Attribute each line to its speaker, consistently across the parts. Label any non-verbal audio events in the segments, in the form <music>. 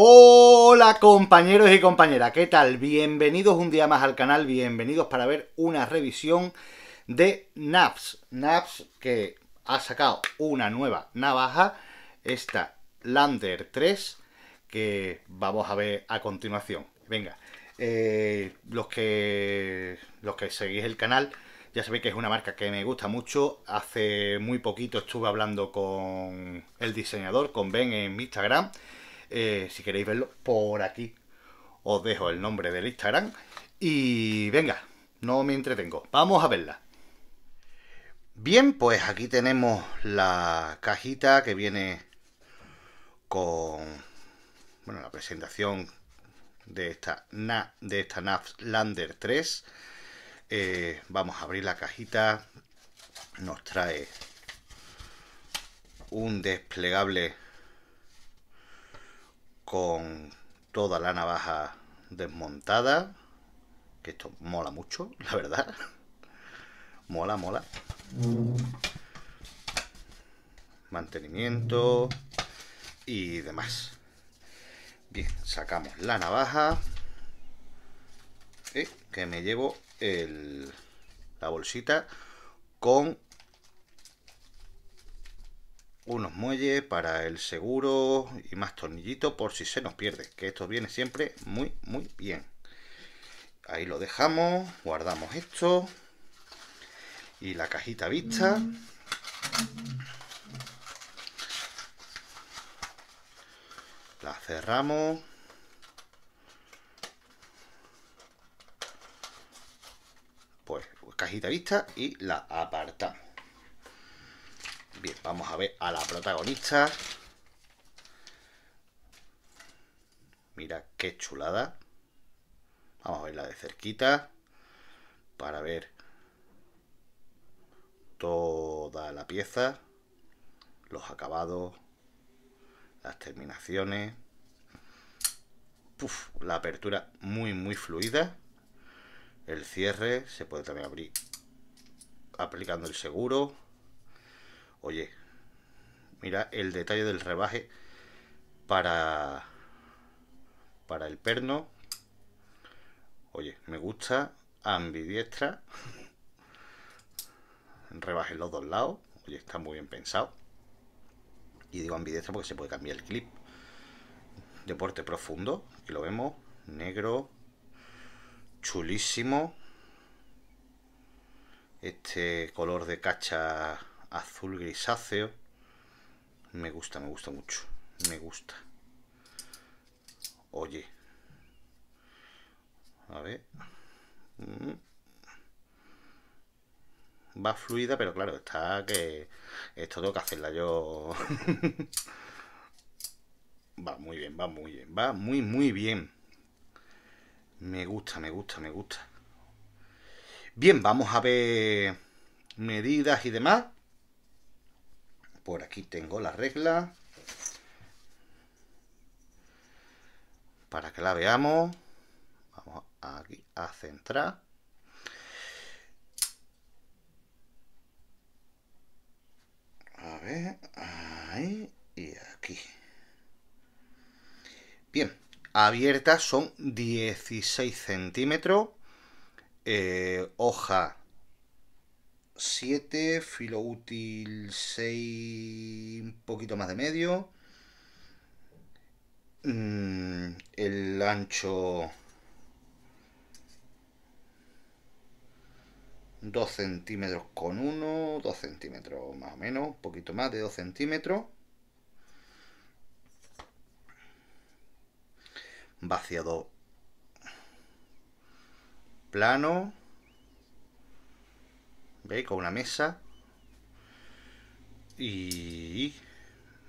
Speaker 1: Hola compañeros y compañeras, ¿qué tal? Bienvenidos un día más al canal, bienvenidos para ver una revisión de Naps. Naps que ha sacado una nueva navaja, esta Lander 3, que vamos a ver a continuación. Venga, eh, los, que, los que seguís el canal ya sabéis que es una marca que me gusta mucho. Hace muy poquito estuve hablando con el diseñador, con Ben en Instagram. Eh, si queréis verlo, por aquí os dejo el nombre del Instagram. Y venga, no me entretengo. Vamos a verla. Bien, pues aquí tenemos la cajita que viene con bueno, la presentación de esta, de esta Lander 3. Eh, vamos a abrir la cajita. Nos trae un desplegable con toda la navaja desmontada, que esto mola mucho, <laughs> la verdad. mola, mola. Mantenimiento y demás. Bien, sacamos la navaja. Eh, que me llevo el, la bolsita con unos muelles para el seguro y más tornillitos por si se nos pierde, que esto viene siempre muy, muy bien. Ahí lo dejamos, guardamos esto y la cajita vista. La cerramos. Pues cajita vista y la apartamos. Vamos a ver a la protagonista. Mira qué chulada. Vamos a verla de cerquita para ver toda la pieza, los acabados, las terminaciones. la apertura muy, muy fluida. El cierre se puede también abrir aplicando el seguro. Oye, Mira el detalle del rebaje para, para el perno. Oye, me gusta ambidiestra. Rebaje los dos lados. Oye, está muy bien pensado. Y digo ambidiestra porque se puede cambiar el clip. Deporte profundo. Aquí lo vemos. Negro. Chulísimo. Este color de cacha azul grisáceo. Me gusta, me gusta mucho. Me gusta. Oye. A ver. Mm. Va fluida, pero claro, está que... Esto tengo que hacerla yo. <laughs> va muy bien, va muy bien. Va muy, muy bien. Me gusta, me gusta, me gusta. Bien, vamos a ver medidas y demás. Por aquí tengo la regla. Para que la veamos. Vamos aquí a centrar. A ver, ahí y aquí. Bien, abiertas son 16 centímetros. Eh, hoja 7, filo útil 6, un poquito más de medio. Mm, el ancho 2 centímetros con 1, 2 centímetros más o menos, un poquito más de 2 centímetros. Vaciado plano. ¿Ve? Con una mesa. Y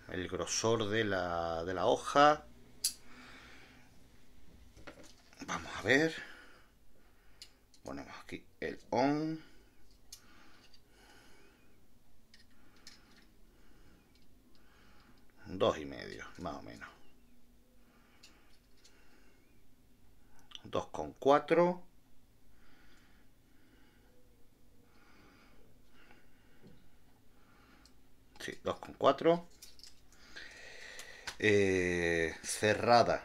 Speaker 1: el grosor de la, de la hoja. Vamos a ver. Ponemos aquí el on. Dos y medio, más o menos. Dos con cuatro. sí, 2,4. Eh, cerrada.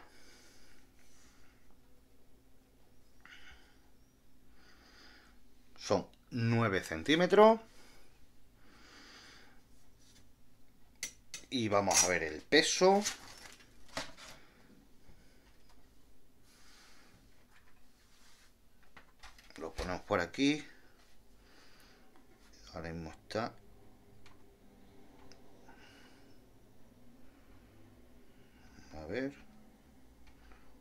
Speaker 1: Son 9 centímetros. Y vamos a ver el peso. Lo ponemos por aquí. Ahora mismo está ver.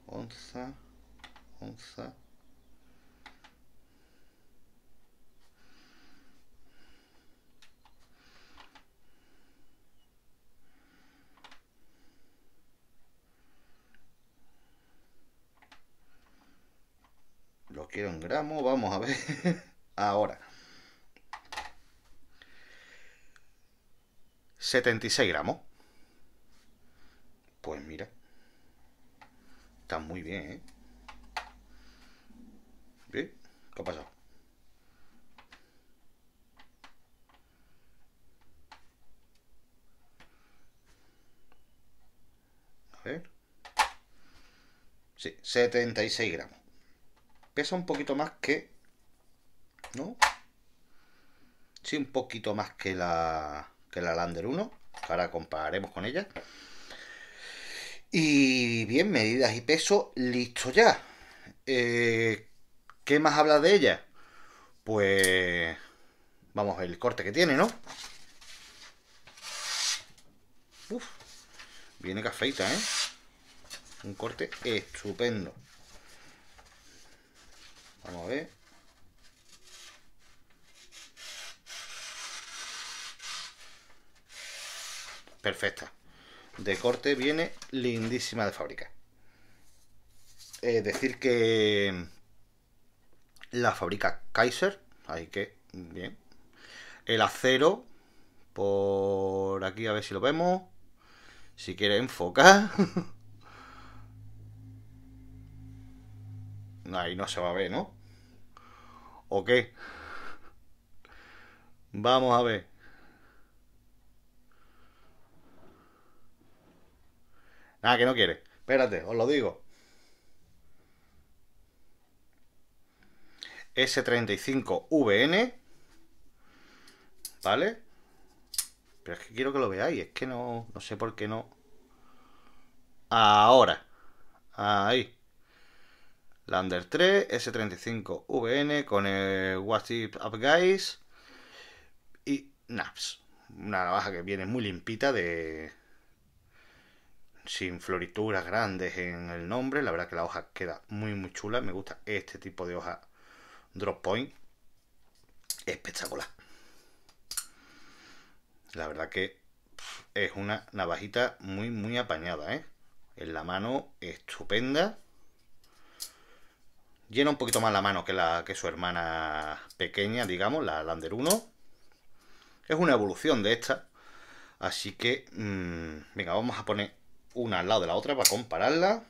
Speaker 1: Onza, onza. Lo quiero en gramo, vamos a ver. <laughs> Ahora. 76 gramos. Pues mira. Está muy bien, ¿eh? ¿Qué ha pasado? A ver. Sí, 76 gramos. Pesa un poquito más que... ¿No? Sí, un poquito más que la, que la Lander 1. ahora compararemos con ella. Y bien, medidas y peso, listo ya. Eh, ¿Qué más habla de ella? Pues vamos a ver el corte que tiene, ¿no? Uf, viene cafeita, ¿eh? Un corte estupendo. Vamos a ver. Perfecta de corte viene lindísima de fábrica. es decir que la fábrica Kaiser, hay que, bien. El acero, por aquí a ver si lo vemos. Si quiere enfocar. <laughs> Ahí no se va a ver, ¿no? ¿O qué? Vamos a ver. Nada ah, que no quiere. Espérate, os lo digo. S35VN. ¿Vale? Pero es que quiero que lo veáis. Es que no, sé por qué no. Ahora. Ahí. Lander 3, S35VN con el WhatsApp Up Guys y Naps. Una navaja que viene muy limpita de, sin florituras grandes en el nombre. La verdad que la hoja queda muy muy chula. Me gusta este tipo de hoja drop point. Espectacular. La verdad que es una navajita muy muy apañada. ¿eh? En la mano estupenda. Llena un poquito más la mano que, la, que su hermana pequeña, digamos, la Lander 1. Es una evolución de esta. Así que, mm, venga, vamos a poner una al lado de la otra para compararla.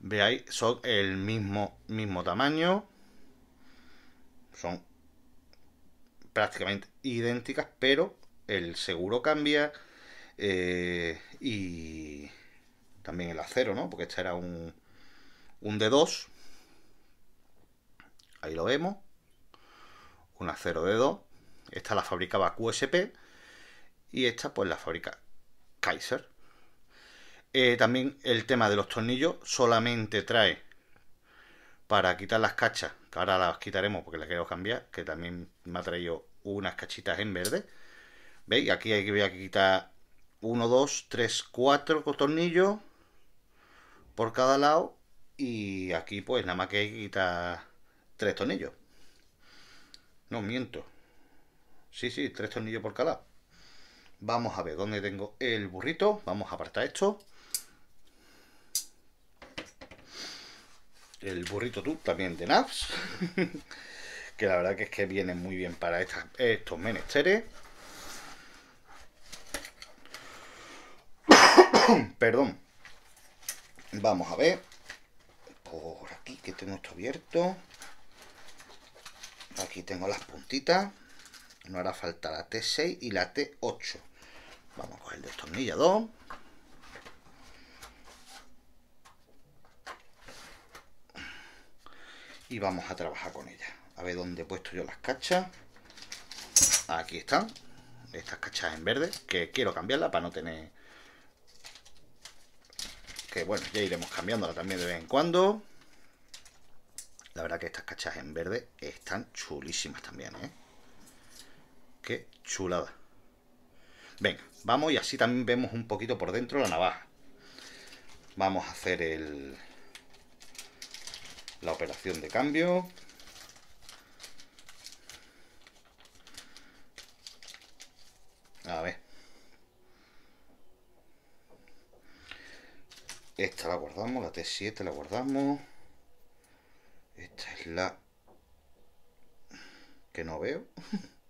Speaker 1: Veáis, son el mismo, mismo tamaño. Son prácticamente idénticas, pero el seguro cambia eh, y también el acero, ¿no? Porque esta era un, un D2. Ahí lo vemos. Un acero de 2 Esta la fabricaba QSP y esta pues la fabrica Kaiser. Eh, también el tema de los tornillos solamente trae para quitar las cachas, que ahora las quitaremos porque las quiero cambiar, que también me ha traído unas cachitas en verde. ¿Veis? Aquí hay que quitar 1, 2, 3, 4 tornillos por cada lado y aquí pues nada más que hay que quitar 3 tornillos. No miento. Sí, sí, tres tornillos por cada lado. Vamos a ver dónde tengo el burrito. Vamos a apartar esto. El burrito tú también de Naps. <laughs> que la verdad que es que viene muy bien para estos menesteres. <coughs> Perdón. Vamos a ver. Por aquí que tengo esto abierto. Aquí tengo las puntitas. No hará falta la T6 y la T8. Vamos a coger el destornillador. Y vamos a trabajar con ella. A ver dónde he puesto yo las cachas. Aquí están. Estas cachas en verde. Que quiero cambiarla para no tener... Que bueno, ya iremos cambiándola también de vez en cuando. La verdad que estas cachas en verde están chulísimas también, ¿eh? Qué chulada. Venga, vamos y así también vemos un poquito por dentro la navaja. Vamos a hacer el, la operación de cambio. A ver. Esta la guardamos, la T7 la guardamos. Esta es la... que no veo. <laughs>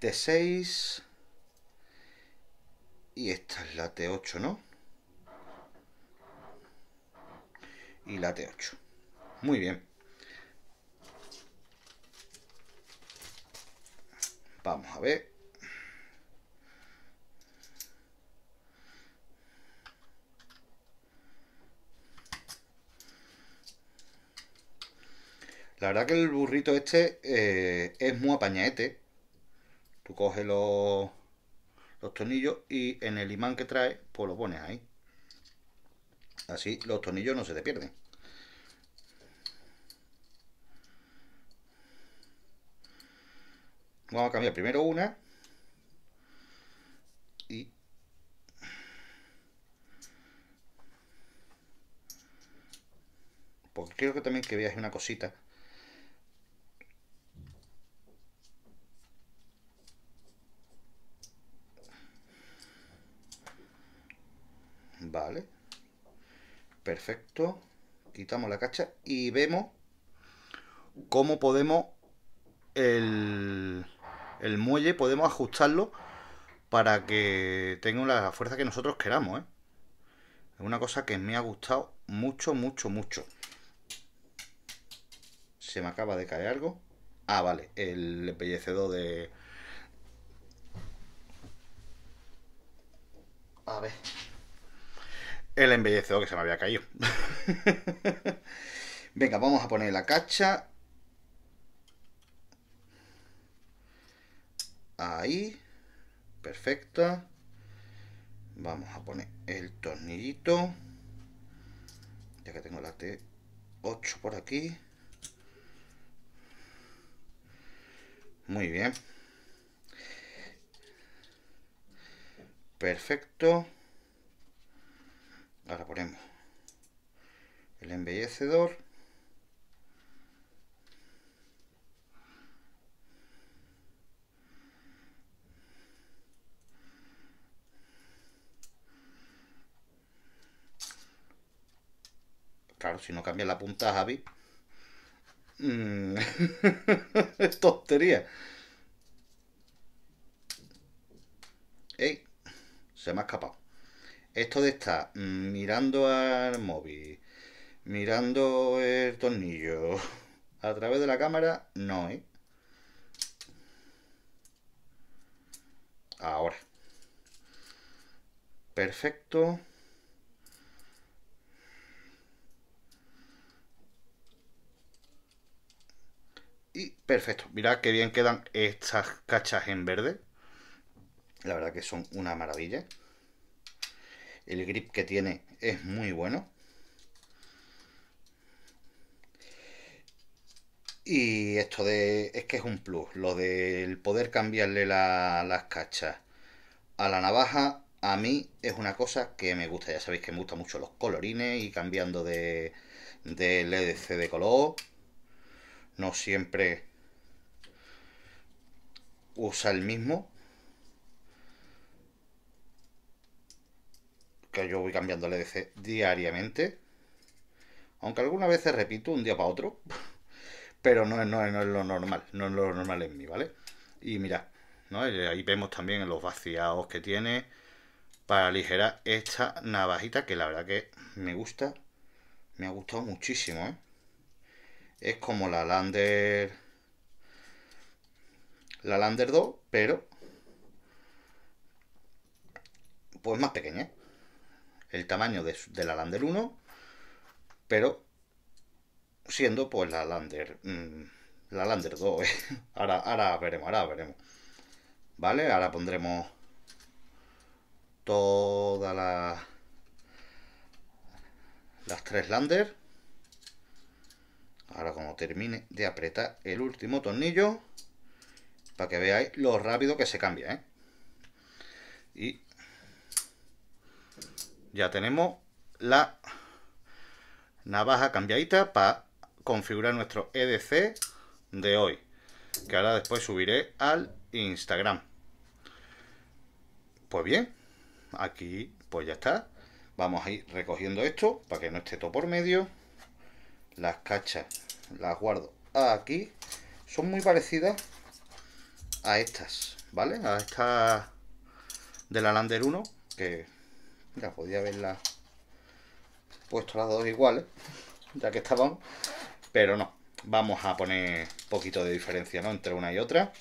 Speaker 1: T6. Y esta es la T8, ¿no? Y la T8. Muy bien. Vamos a ver. La verdad que el burrito este eh, es muy apañaete. Tú coges los, tornillos y en el imán que trae, pues lo pones ahí. Así los tornillos no se te pierden. Vamos a cambiar primero una. Y... Porque creo que también que veas una cosita. Vale. Perfecto. Quitamos la cacha y vemos cómo podemos el, muelle, podemos ajustarlo para que tenga la fuerza que nosotros queramos. ¿eh? Es una cosa que me ha gustado mucho, mucho, mucho. Se me acaba de caer algo. Ah, vale, el embellecedor de... A ver el embellecedor que se me había caído. <laughs> Venga, vamos a poner la cacha. Ahí. Perfecta. Vamos a poner el tornillito. Ya que tengo la T8 por aquí. Muy bien. Perfecto ponemos el embellecedor claro, si no cambia la punta Javi mm, <laughs> es tontería Ey, se me ha escapado esto de estar mirando al móvil, mirando el tornillo <laughs> a través de la cámara, no, ¿eh? Ahora. Perfecto. Y perfecto. Mirad qué bien quedan estas cachas en verde. La verdad que son una maravilla. El grip que tiene es muy bueno. Y esto de. es que es un plus. Lo del poder cambiarle las cachas a la navaja, a mí es una cosa que me gusta. Ya sabéis que me gustan mucho los colorines y cambiando de, de de color. No siempre usa el mismo. que yo voy cambiando el diariamente. Aunque algunas veces repito un día para otro. <laughs> Pero no es, lo normal. No es lo normal en mí, ¿vale? Y mira, Ahí vemos también los vaciados que tiene. Para aligerar esta navajita que la verdad que me gusta. Me ha gustado muchísimo, ¿eh? Es como la Lander... La Lander 2, pero pues más pequeña. ¿eh? el tamaño de, la Lander 1, pero siendo pues la Lander, mm, la Lander 2, ¿eh? <laughs> ahora, ahora veremos, ahora veremos. ¿Vale? Ahora pondremos todas la, las tres Lander. Ahora cuando termine de apretar el último tornillo, para que veáis lo rápido que se cambia, ¿eh? Y ya tenemos la navaja cambiadita para configurar nuestro EDC de hoy que ahora después subiré al Instagram pues bien aquí pues ya está vamos a ir recogiendo esto para que no esté todo por medio las cachas las guardo aquí son muy parecidas a estas vale a estas de la Lander 1 que podía haberla puesto las dos iguales, ya que estaban, pero no. Vamos a poner Un poquito de diferencia, ¿no? Entre una y otra.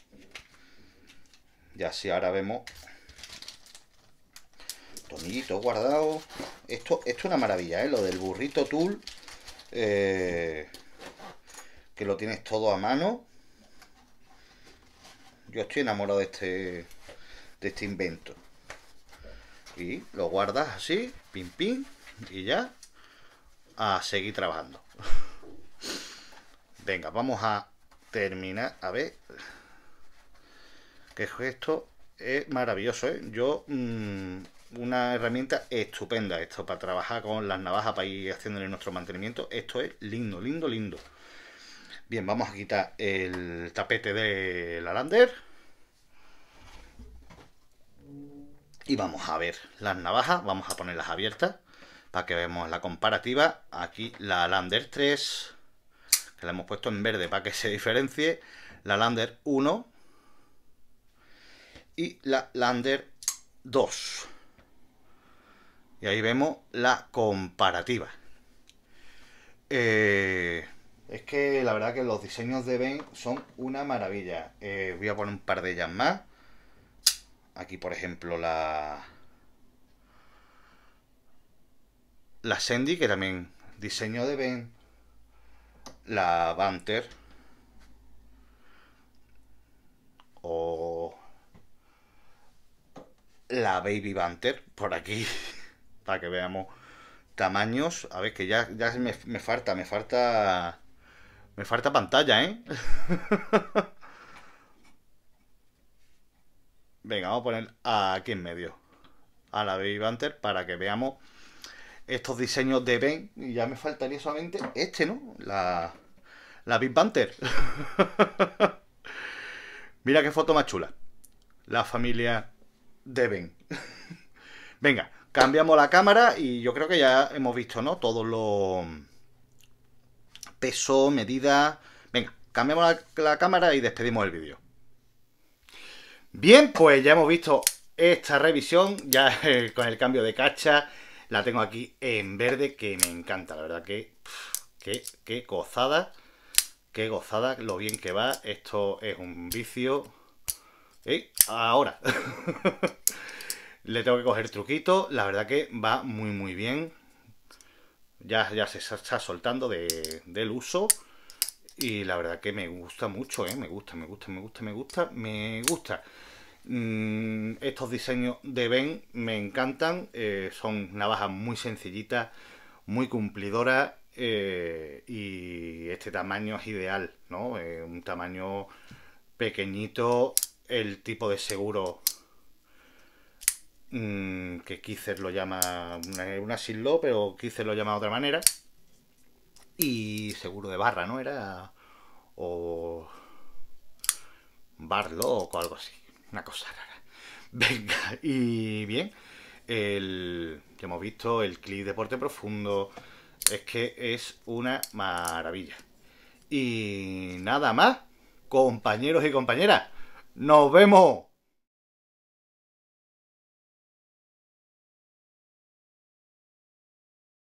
Speaker 1: Y así ahora vemos Tonito guardado. Esto, es una maravilla, ¿eh? Lo del burrito tool. Eh, que lo tienes todo a mano. Yo estoy enamorado de este, de este invento y lo guardas así, pim pim, y ya a seguir trabajando. <laughs> Venga, vamos a terminar. A ver, que esto es maravilloso. ¿eh? Yo, mm, una herramienta estupenda esto para trabajar con las navajas para ir haciéndole nuestro mantenimiento. Esto es lindo, lindo, lindo. Bien, vamos a quitar el tapete del Alander y vamos a ver las navajas, vamos a ponerlas abiertas para que veamos la comparativa. Aquí la Lander 3, que la hemos puesto en verde para que <laughs> se diferencie, la Lander 1 y la Lander 2. Y ahí vemos la comparativa. Eh, es que la verdad que los diseños de Ben son una maravilla. Eh, voy a poner un par de ellas más. Aquí, por ejemplo, la... La Sandy, que también diseño de Ben. La Banter. O... La Baby Banter, por aquí. <laughs> Para que veamos tamaños. A ver, que ya, ya me, me falta, me falta... Me falta pantalla, ¿eh? <laughs> Venga, vamos a poner aquí en medio a la Baby Banter para que veamos estos diseños de Ben. Y ya me faltaría solamente este, ¿no? La, la Big Bunter. <laughs> Mira qué foto más chula. La familia de Ben. <laughs> Venga, cambiamos la cámara y yo creo que ya hemos visto, ¿no? Todos los peso, medida. Venga, cambiamos la cámara y despedimos el vídeo. Bien, pues ya hemos visto esta revisión, ya <laughs> eh, con el cambio de cacha, la tengo aquí en verde, que me encanta, la verdad que, que, gozada, qué gozada, lo bien que va, esto es un vicio. Eh, ahora, <laughs> le tengo que coger truquito, la verdad que va muy muy bien, ya, ya se está soltando del uso. Y la verdad que me gusta mucho, ¿eh? Me gusta, me gusta, me gusta, me gusta, me gusta. Mm, estos diseños de Ben me encantan. Eh, son navajas muy sencillitas, muy cumplidoras. Eh, y este tamaño es ideal, ¿no? un tamaño pequeñito. El tipo de seguro mm, que Kizer lo llama una, una Silo, pero Kizer lo llama de otra manera y seguro de barra, ¿no? Era... o... barlo o algo así, una cosa rara. <laughs> Venga, y bien, el... que hemos visto el clip Deporte Profundo, es que es una maravilla. Y nada más, compañeros y compañeras, nos vemos.